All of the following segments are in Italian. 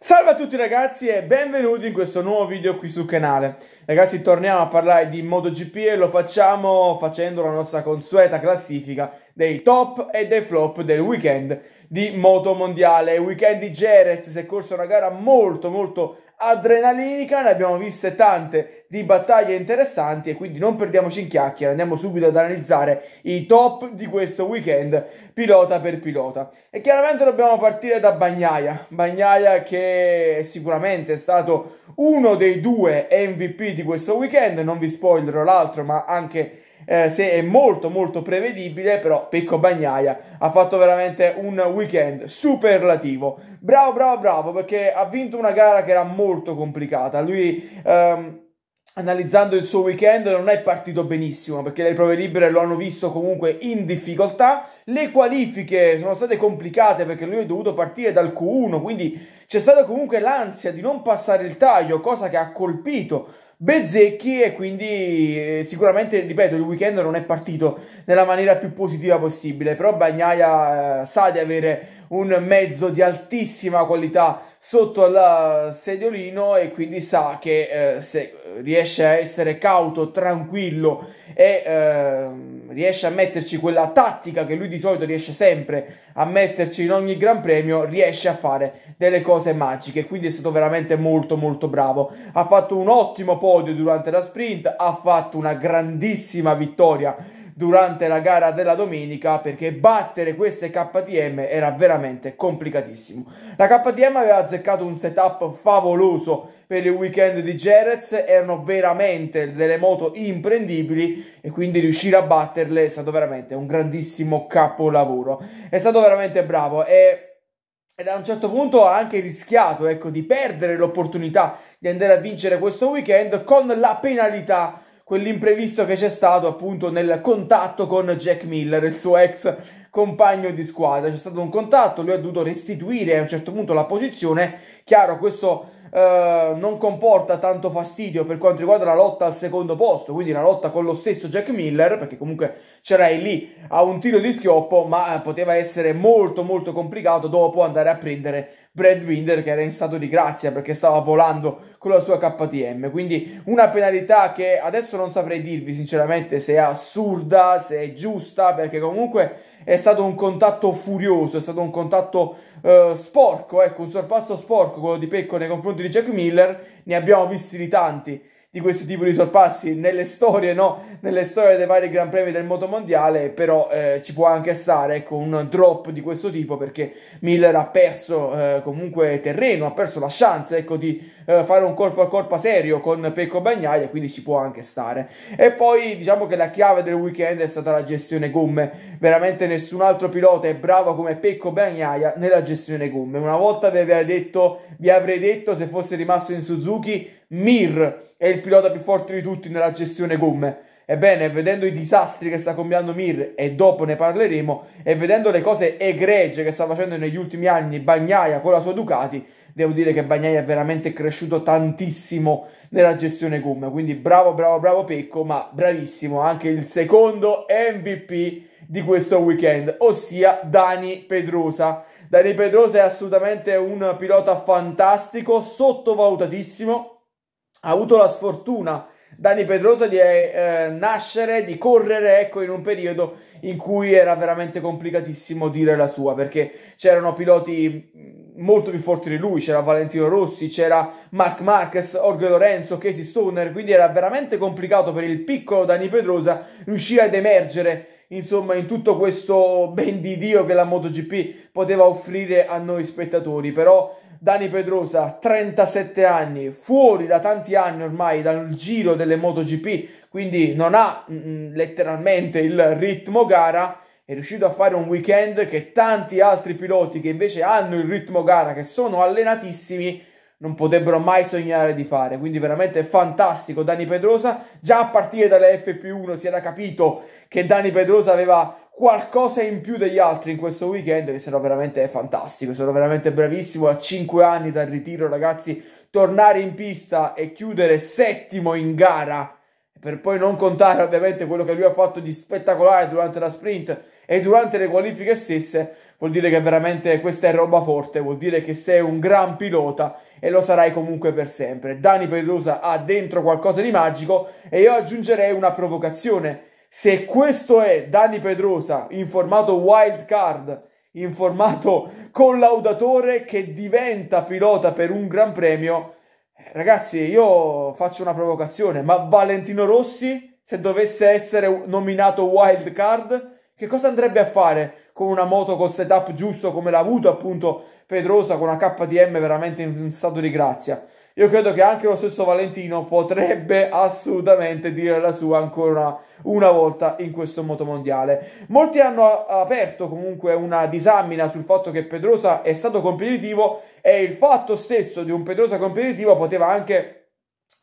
Salve a tutti ragazzi e benvenuti in questo nuovo video qui sul canale. Ragazzi torniamo a parlare di MotoGP e lo facciamo facendo la nostra consueta classifica dei top e dei flop del weekend di Moto Mondiale. weekend di Jerez si è corso una gara molto molto adrenalinica, ne abbiamo viste tante di battaglie interessanti e quindi non perdiamoci in chiacchiere, andiamo subito ad analizzare i top di questo weekend pilota per pilota. E chiaramente dobbiamo partire da Bagnaia, Bagnaia che sicuramente è stato uno dei due MVP di questo weekend, non vi spoilerò l'altro ma anche eh, se è molto molto prevedibile, però Pecco Bagnaia ha fatto veramente un weekend superlativo. Bravo, bravo, bravo, perché ha vinto una gara che era molto complicata. Lui... Ehm, analizzando il suo weekend non è partito benissimo perché le prove libere lo hanno visto comunque in difficoltà le qualifiche sono state complicate perché lui è dovuto partire dal Q1 quindi c'è stata comunque l'ansia di non passare il taglio cosa che ha colpito Bezzecchi e quindi eh, sicuramente, ripeto, il weekend non è partito nella maniera più positiva possibile, però Bagnaia eh, sa di avere un mezzo di altissima qualità sotto al sediolino e quindi sa che eh, se riesce a essere cauto, tranquillo e eh, riesce a metterci quella tattica che lui di solito riesce sempre a metterci in ogni Gran Premio, riesce a fare delle cose magiche, quindi è stato veramente molto molto bravo. Ha fatto un ottimo podio durante la sprint, ha fatto una grandissima vittoria durante la gara della domenica perché battere queste KTM era veramente complicatissimo. La KTM aveva azzeccato un setup favoloso per il weekend di Jerez, erano veramente delle moto imprendibili e quindi riuscire a batterle è stato veramente un grandissimo capolavoro. È stato veramente bravo e ed a un certo punto ha anche rischiato ecco, di perdere l'opportunità di andare a vincere questo weekend con la penalità quell'imprevisto che c'è stato appunto nel contatto con Jack Miller, il suo ex compagno di squadra. C'è stato un contatto, lui ha dovuto restituire a un certo punto la posizione. Chiaro, questo eh, non comporta tanto fastidio per quanto riguarda la lotta al secondo posto, quindi la lotta con lo stesso Jack Miller, perché comunque c'era lì a un tiro di schioppo, ma eh, poteva essere molto molto complicato dopo andare a prendere Brad Binder che era in stato di grazia perché stava volando con la sua KTM. Quindi una penalità che adesso non saprei dirvi sinceramente se è assurda, se è giusta, perché comunque è stato un contatto furioso, è stato un contatto eh, sporco, ecco, un sorpasso sporco quello di Pecco nei confronti di Jack Miller, ne abbiamo visti di tanti di questo tipo di sorpassi nelle storie, no? Nelle storie dei vari Gran Premi del motomondiale, però eh, ci può anche stare ecco, un drop di questo tipo perché Miller ha perso eh, comunque terreno, ha perso la chance ecco, di eh, fare un corpo a corpo serio con Pecco Bagnaia, quindi ci può anche stare. E poi diciamo che la chiave del weekend è stata la gestione gomme, veramente nessun altro pilota è bravo come Pecco Bagnaia nella gestione gomme. Una volta vi, detto, vi avrei detto se fosse rimasto in Suzuki Mir è il pilota più forte di tutti nella gestione gomme. Ebbene, vedendo i disastri che sta combinando Mir, e dopo ne parleremo, e vedendo le cose egregie che sta facendo negli ultimi anni Bagnaia con la sua Ducati, devo dire che Bagnaia è veramente cresciuto tantissimo nella gestione gomme. Quindi bravo, bravo, bravo Pecco, ma bravissimo anche il secondo MVP di questo weekend, ossia Dani Pedrosa. Dani Pedrosa è assolutamente un pilota fantastico, sottovalutatissimo ha avuto la sfortuna Dani Pedrosa di eh, eh, nascere, di correre, ecco, in un periodo in cui era veramente complicatissimo dire la sua, perché c'erano piloti mm, molto più forti di lui, c'era Valentino Rossi, c'era Mark Marquez, Orge Lorenzo, Casey Stoner, quindi era veramente complicato per il piccolo Dani Pedrosa riuscire ad emergere insomma in tutto questo ben di Dio che la MotoGP poteva offrire a noi spettatori, però Dani Pedrosa, 37 anni, fuori da tanti anni ormai dal giro delle MotoGP, quindi non ha mh, mm, mm, letteralmente il ritmo gara, è riuscito a fare un weekend che tanti altri piloti che invece hanno il ritmo gara, che sono allenatissimi, non potrebbero mai sognare di fare. Quindi veramente fantastico Dani Pedrosa. Già a partire dalle FP1 si era capito che Dani Pedrosa aveva qualcosa in più degli altri in questo weekend, che sono veramente fantastico, sono veramente bravissimo, a 5 anni dal ritiro ragazzi, tornare in pista e chiudere settimo in gara, per poi non contare ovviamente quello che lui ha fatto di spettacolare durante la sprint, e durante le qualifiche stesse vuol dire che veramente questa è roba forte, vuol dire che sei un gran pilota e lo sarai comunque per sempre. Dani Pedrosa ha dentro qualcosa di magico e io aggiungerei una provocazione. Se questo è Dani Pedrosa in formato wild card, in formato collaudatore che diventa pilota per un gran premio, ragazzi, io faccio una provocazione, ma Valentino Rossi se dovesse essere nominato wild card che cosa andrebbe a fare con una moto col setup giusto come l'ha avuto appunto Pedrosa con una KTM veramente in stato di grazia? Io credo che anche lo stesso Valentino potrebbe assolutamente dire la sua ancora una, volta in questo motomondiale. Molti hanno aperto comunque una disamina sul fatto che Pedrosa è stato competitivo e il fatto stesso di un Pedrosa competitivo poteva anche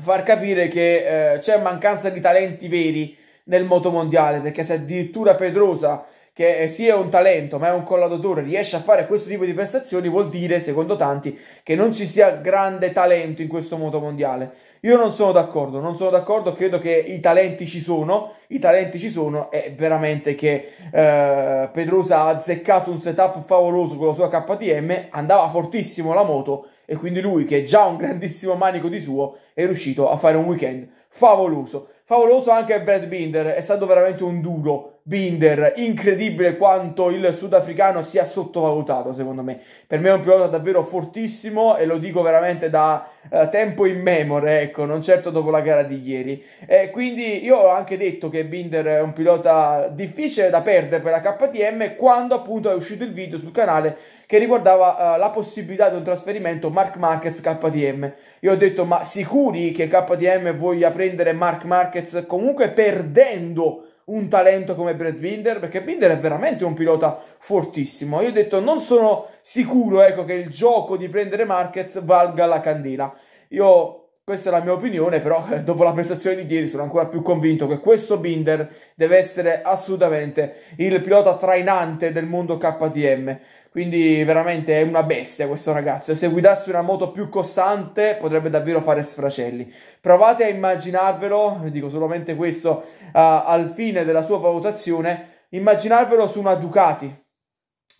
far capire che eh, c'è mancanza di talenti veri nel motomondiale, perché se addirittura Pedrosa, che sì è un talento ma è un collaudatore, riesce a fare questo tipo di prestazioni, vuol dire, secondo tanti, che non ci sia grande talento in questo motomondiale. Io non sono d'accordo, non sono d'accordo, credo che i talenti ci sono, i talenti ci sono e veramente che eh, Pedrosa ha azzeccato un setup favoloso con la sua KTM, andava fortissimo la moto e quindi lui che è già un grandissimo manico di suo è riuscito a fare un weekend favoloso favoloso anche Brad Binder, è stato veramente un duro Binder, incredibile quanto il sudafricano sia sottovalutato secondo me. Per me è un pilota davvero fortissimo e lo dico veramente da eh, tempo immemore, ecco, non certo dopo la gara di ieri. Eh, quindi io ho anche detto che Binder è un pilota difficile da perdere per la KTM quando appunto è uscito il video sul canale che riguardava eh, la possibilità di un trasferimento Mark Marquez KTM. Io ho detto "Ma sicuri che KTM voglia prendere Mark Marquez comunque perdendo un talento come Brad Binder, perché Binder è veramente un pilota fortissimo. Io ho detto, non sono sicuro ecco, che il gioco di prendere Marquez valga la candela. Io questa è la mia opinione, però dopo la prestazione di ieri sono ancora più convinto che questo Binder deve essere assolutamente il pilota trainante del mondo KTM. Quindi veramente è una bestia questo ragazzo. Se guidasse una moto più costante potrebbe davvero fare sfracelli. Provate a immaginarvelo, dico solamente questo uh, al fine della sua valutazione, immaginarvelo su una Ducati,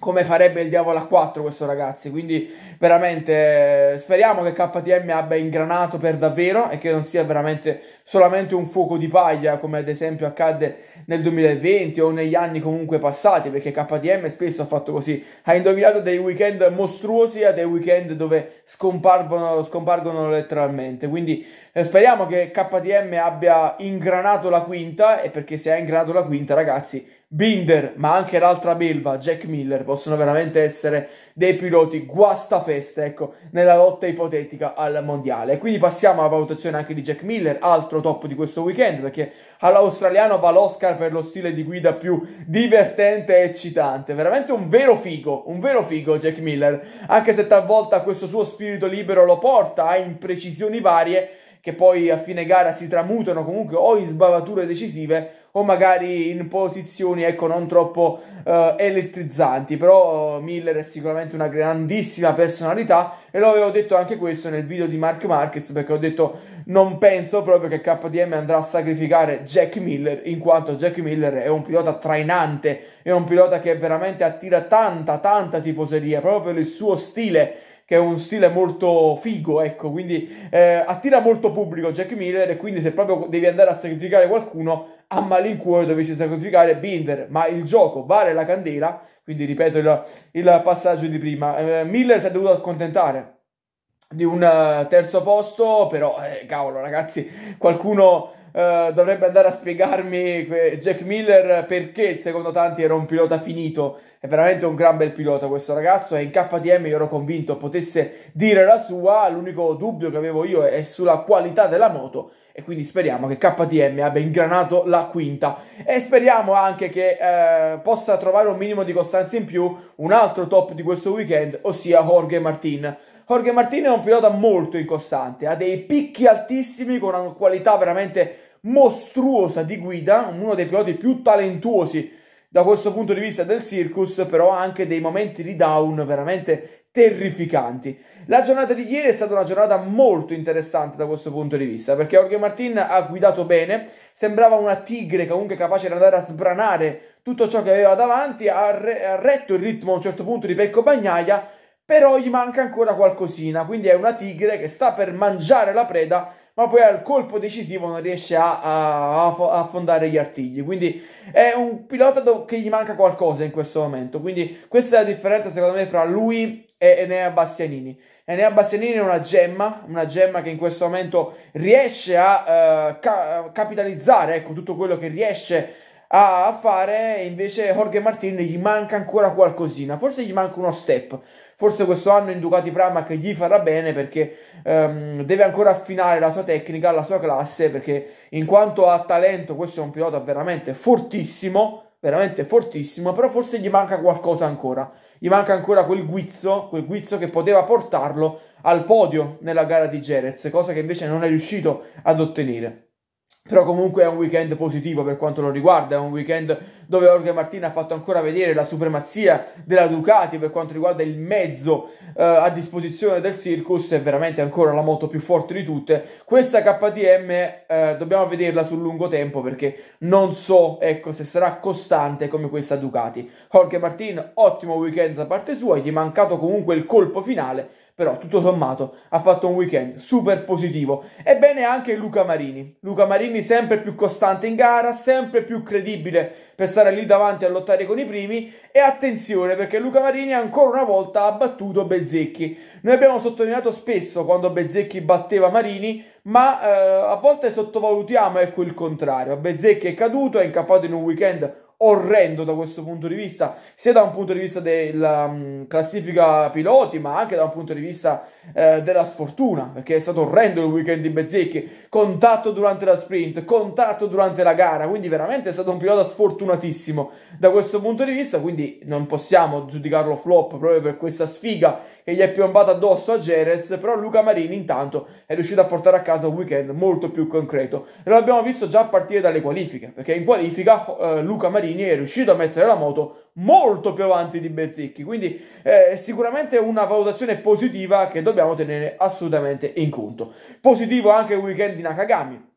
come farebbe il diavolo a 4 questo ragazzi, quindi veramente eh, speriamo che KTM abbia ingranato per davvero e che non sia veramente solamente un fuoco di paglia come ad esempio accadde nel 2020 o negli anni comunque passati perché KTM spesso ha fatto così, ha indovinato dei weekend mostruosi a dei weekend dove scompargono, scompargono letteralmente, quindi eh, speriamo che KTM abbia ingranato la quinta e perché se ha ingranato la quinta ragazzi Binder, ma anche l'altra belva, Jack Miller, possono veramente essere dei piloti guastafeste, ecco, nella lotta ipotetica al mondiale. Quindi passiamo alla valutazione anche di Jack Miller, altro top di questo weekend, perché all'australiano va l'Oscar per lo stile di guida più divertente e eccitante. Veramente un vero figo, un vero figo Jack Miller, anche se talvolta questo suo spirito libero lo porta a imprecisioni varie, che poi a fine gara si tramutano comunque o in sbavature decisive o magari in posizioni ecco, non troppo eh, elettrizzanti, però eh, Miller è sicuramente una grandissima personalità e lo avevo detto anche questo nel video di Mark Marquez perché ho detto non penso proprio che KDM andrà a sacrificare Jack Miller in quanto Jack Miller è un pilota trainante, è un pilota che veramente attira tanta tanta tifoseria proprio per il suo stile che è un stile molto figo, ecco, quindi eh, attira molto pubblico Jack Miller e quindi se proprio devi andare a sacrificare qualcuno, a malincuore dovessi sacrificare Binder, ma il gioco vale la candela, quindi ripeto il, il passaggio di prima, eh, Miller si è dovuto accontentare di un eh, terzo posto, però eh, cavolo ragazzi, qualcuno eh, dovrebbe andare a spiegarmi Jack Miller perché secondo tanti era un pilota finito. È veramente un gran bel pilota questo ragazzo e in KTM io ero convinto potesse dire la sua, l'unico dubbio che avevo io è sulla qualità della moto e quindi speriamo che KTM abbia ingranato la quinta e speriamo anche che eh, possa trovare un minimo di costanza in più un altro top di questo weekend, ossia Jorge Martin. Jorge Martini è un pilota molto incostante, ha dei picchi altissimi con una qualità veramente mostruosa di guida, uno dei piloti più talentuosi da questo punto di vista del circus, però ha anche dei momenti di down veramente terrificanti. La giornata di ieri è stata una giornata molto interessante da questo punto di vista, perché Jorge Martin ha guidato bene, sembrava una tigre comunque capace di andare a sbranare tutto ciò che aveva davanti, ha, re- ha retto il ritmo a un certo punto di Pecco Bagnaia, però gli manca ancora qualcosina, quindi è una tigre che sta per mangiare la preda, ma poi al colpo decisivo non riesce a, a, a affondare gli artigli, quindi è un pilota do, che gli manca qualcosa in questo momento, quindi questa è la differenza secondo me fra lui e Enea Bastianini. Enea Bastianini è una gemma, una gemma che in questo momento riesce a eh, ca capitalizzare ecco, tutto quello che riesce a a fare invece Jorge Martin gli manca ancora qualcosina forse gli manca uno step forse questo anno in Ducati Pramac gli farà bene perché um, deve ancora affinare la sua tecnica la sua classe perché in quanto a talento questo è un pilota veramente fortissimo veramente fortissimo però forse gli manca qualcosa ancora gli manca ancora quel guizzo quel guizzo che poteva portarlo al podio nella gara di Jerez cosa che invece non è riuscito ad ottenere però comunque è un weekend positivo per quanto lo riguarda, è un weekend dove Jorge Martin ha fatto ancora vedere la supremazia della Ducati per quanto riguarda il mezzo eh, a disposizione del Circus, è veramente ancora la moto più forte di tutte. Questa KTM eh, dobbiamo vederla sul lungo tempo perché non so ecco, se sarà costante come questa Ducati. Jorge Martin, ottimo weekend da parte sua, gli è mancato comunque il colpo finale, però tutto sommato ha fatto un weekend super positivo. Ebbene anche Luca Marini. Luca Marini sempre più costante in gara, sempre più credibile per stare lì davanti a lottare con i primi e attenzione perché Luca Marini ancora una volta ha battuto Bezzecchi. Noi abbiamo sottolineato spesso quando Bezzecchi batteva Marini, ma eh, a volte sottovalutiamo ecco il contrario. Bezzecchi è caduto, è incappato in un weekend orrendo da questo punto di vista, sia da un punto di vista della um, classifica piloti, ma anche da un punto di vista eh, della sfortuna, perché è stato orrendo il weekend di Bezzecchi, contatto durante la sprint, contatto durante la gara, quindi veramente è stato un pilota sfortunatissimo da questo punto di vista, quindi non possiamo giudicarlo flop proprio per questa sfiga che gli è piombata addosso a Jerez, però Luca Marini intanto è riuscito a portare a casa un weekend molto più concreto. E lo abbiamo visto già a partire dalle qualifiche, perché in qualifica eh, Luca Marini Bertolini è riuscito a mettere la moto molto più avanti di Bezzicchi, quindi eh, è sicuramente una valutazione positiva che dobbiamo tenere assolutamente in conto. Positivo anche il weekend di Nakagami,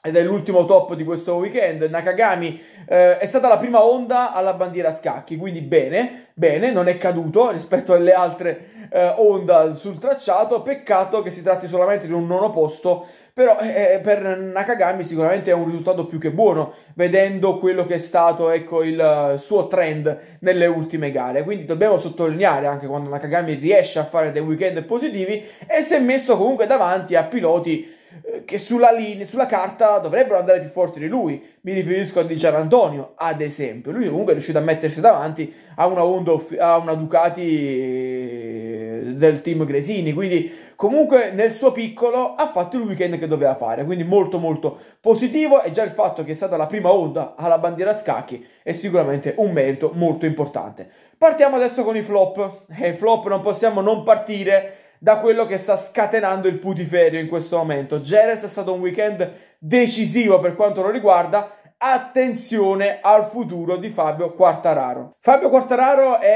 ed è l'ultimo top di questo weekend. Nakagami eh, è stata la prima onda alla bandiera a scacchi, quindi bene, bene, non è caduto rispetto alle altre eh, onda sul tracciato. Peccato che si tratti solamente di un nono posto, però eh, eh per Nakagami sicuramente è un risultato più che buono, vedendo quello che è stato ecco, il eh, suo trend nelle ultime gare. Quindi dobbiamo sottolineare anche quando Nakagami riesce a fare dei weekend positivi e si è messo comunque davanti a piloti che sulla, linea, sulla carta dovrebbero andare più forti di lui. Mi riferisco a Di Gian Antonio, ad esempio. Lui comunque è riuscito a mettersi davanti a una, Honda, a una Ducati eh, del team Gresini, quindi comunque nel suo piccolo ha fatto il weekend che doveva fare, quindi molto molto positivo e già il fatto che è stata la prima Honda alla bandiera a scacchi è sicuramente un merito molto importante. Partiamo adesso con i flop. E eh, flop non possiamo non partire da quello che sta scatenando il putiferio in questo momento. Jerez è stato un weekend decisivo per quanto lo riguarda. Attenzione al futuro di Fabio Quartararo. Fabio Quartararo è,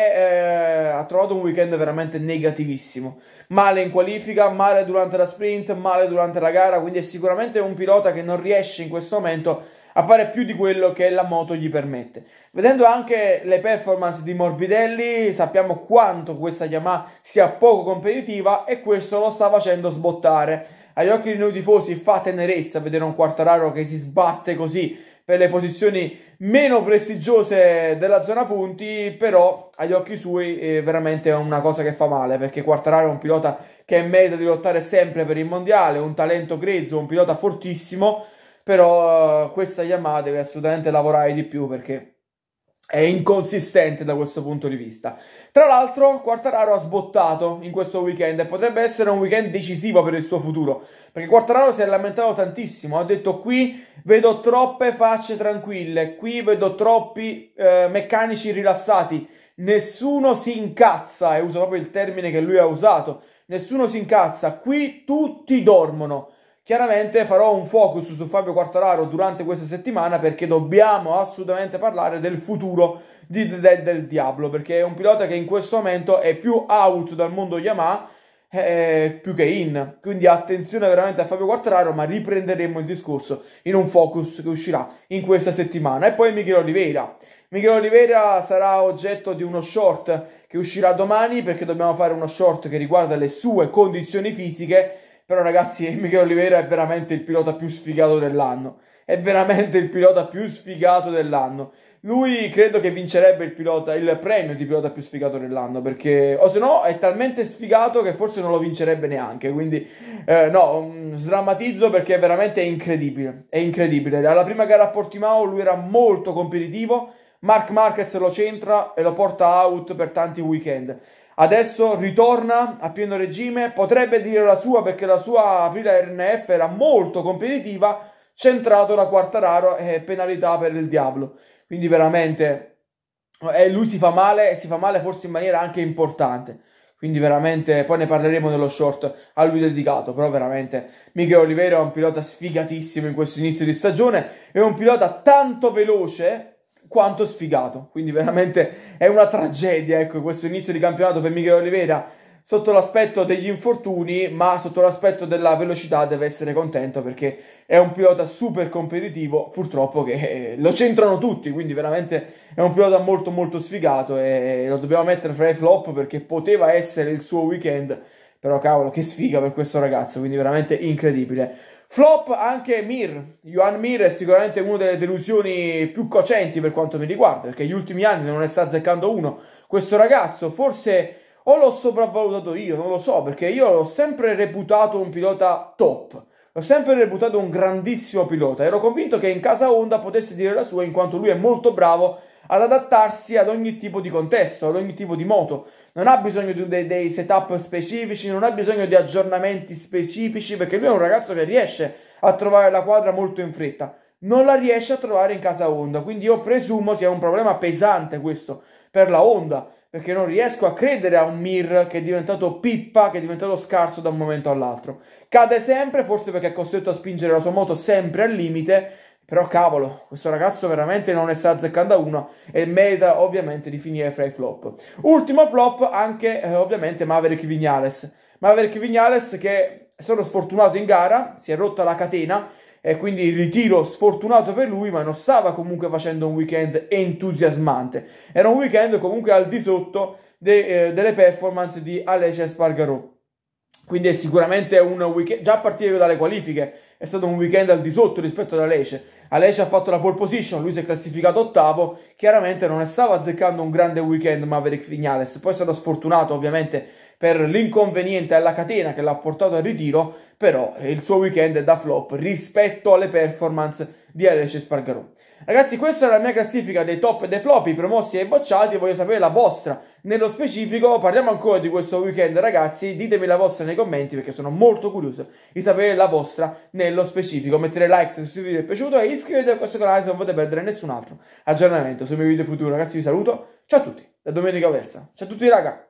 eh, ha trovato un weekend veramente negativissimo. Male in qualifica, male durante la sprint, male durante la gara, quindi è sicuramente un pilota che non riesce in questo momento a fare più di quello che la moto gli permette. Vedendo anche le performance di Morbidelli, sappiamo quanto questa Yamaha sia poco competitiva e questo lo sta facendo sbottare. Agli occhi di noi tifosi fa tenerezza vedere un quarto raro che si sbatte così per le posizioni meno prestigiose della zona punti, però agli occhi suoi eh, è veramente una cosa che fa male, perché Quartararo è un pilota che merita di lottare sempre per il mondiale, un talento grezzo, un pilota fortissimo, però eh, questa Yamaha deve assolutamente lavorare di più perché è inconsistente da questo punto di vista. Tra l'altro, Quartararo ha sbottato in questo weekend e potrebbe essere un weekend decisivo per il suo futuro, perché Quartararo si è lamentato tantissimo, ha detto qui vedo troppe facce tranquille, qui vedo troppi eh, meccanici rilassati, nessuno si incazza, e uso proprio il termine che lui ha usato, nessuno si incazza, qui tutti dormono. Chiaramente farò un focus su Fabio Quartararo durante questa settimana perché dobbiamo assolutamente parlare del futuro di, de, del Diablo, perché è un pilota che in questo momento è più out dal mondo Yamaha eh, più che in. Quindi attenzione veramente a Fabio Quartararo, ma riprenderemo il discorso in un focus che uscirà in questa settimana. E poi Michele Oliveira. Michele Oliveira sarà oggetto di uno short che uscirà domani perché dobbiamo fare uno short che riguarda le sue condizioni fisiche però ragazzi, Michele Oliveira è veramente il pilota più sfigato dell'anno. È veramente il pilota più sfigato dell'anno. Lui credo che vincerebbe il, pilota, il premio di pilota più sfigato dell'anno, perché o se no è talmente sfigato che forse non lo vincerebbe neanche. Quindi eh, no, mm, sdrammatizzo perché veramente è incredibile. È incredibile. Alla prima gara a Portimao lui era molto competitivo. Mark Marquez lo centra e lo porta out per tanti weekend adesso ritorna a pieno regime, potrebbe dire la sua perché la sua aprile RNF era molto competitiva, centrato la quarta Quartararo e penalità per il Diablo. Quindi veramente eh, lui si fa male e si fa male forse in maniera anche importante. Quindi veramente, poi ne parleremo nello short a lui dedicato, però veramente Michele Oliveira è un pilota sfigatissimo in questo inizio di stagione, è un pilota tanto veloce quanto sfigato. Quindi veramente è una tragedia, ecco, questo inizio di campionato per Michele Oliveira sotto l'aspetto degli infortuni, ma sotto l'aspetto della velocità deve essere contento perché è un pilota super competitivo, purtroppo che eh, lo centrano tutti, quindi veramente è un pilota molto molto sfigato e lo dobbiamo mettere fra i flop perché poteva essere il suo weekend, però cavolo che sfiga per questo ragazzo, quindi veramente incredibile. Flop anche Mir. Johan Mir è sicuramente una delle delusioni più cocenti per quanto mi riguarda, perché gli ultimi anni non ne sta azzeccando uno. Questo ragazzo forse o l'ho sopravvalutato io, non lo so, perché io l'ho sempre reputato un pilota top. L'ho sempre reputato un grandissimo pilota. Ero convinto che in casa Honda potesse dire la sua in quanto lui è molto bravo ad adattarsi ad ogni tipo di contesto, ad ogni tipo di moto. Non ha bisogno di dei, dei setup specifici, non ha bisogno di aggiornamenti specifici, perché lui è un ragazzo che riesce a trovare la quadra molto in fretta. Non la riesce a trovare in casa Honda, quindi io presumo sia un problema pesante questo per la Honda, perché non riesco a credere a un Mir che è diventato pippa, che è diventato scarso da un momento all'altro. Cade sempre, forse perché è costretto a spingere la sua moto sempre al limite però cavolo, questo ragazzo veramente non ne sta azzeccando a uno e merita ovviamente di finire fra i flop. Ultimo flop anche eh, ovviamente Maverick Vignales. Maverick Vignales che è stato sfortunato in gara, si è rotta la catena e quindi il ritiro sfortunato per lui, ma non stava comunque facendo un weekend entusiasmante. Era un weekend comunque al di sotto de, eh, delle performance di Alessia Spargarò. Quindi è sicuramente un weekend, già a partire dalle qualifiche, è stato un weekend al di sotto rispetto ad Alece. Alece ha fatto la pole position, lui si è classificato ottavo, chiaramente non stava azzeccando un grande weekend Maverick Vignales, poi è stato sfortunato ovviamente per l'inconveniente alla catena che l'ha portato al ritiro, però il suo weekend è da flop rispetto alle performance di Alece Spargarò. Ragazzi, questa è la mia classifica dei top e dei flop, i promossi e i bocciati, voglio sapere la vostra. Nello specifico parliamo ancora di questo weekend, ragazzi, ditemi la vostra nei commenti perché sono molto curioso di sapere la vostra nello specifico. Mettete like se questo video vi è piaciuto e iscrivetevi a questo canale se non potete perdere nessun altro aggiornamento sui miei video futuri. Ragazzi, vi saluto, ciao a tutti, da Domenica Versa. Ciao a tutti, raga!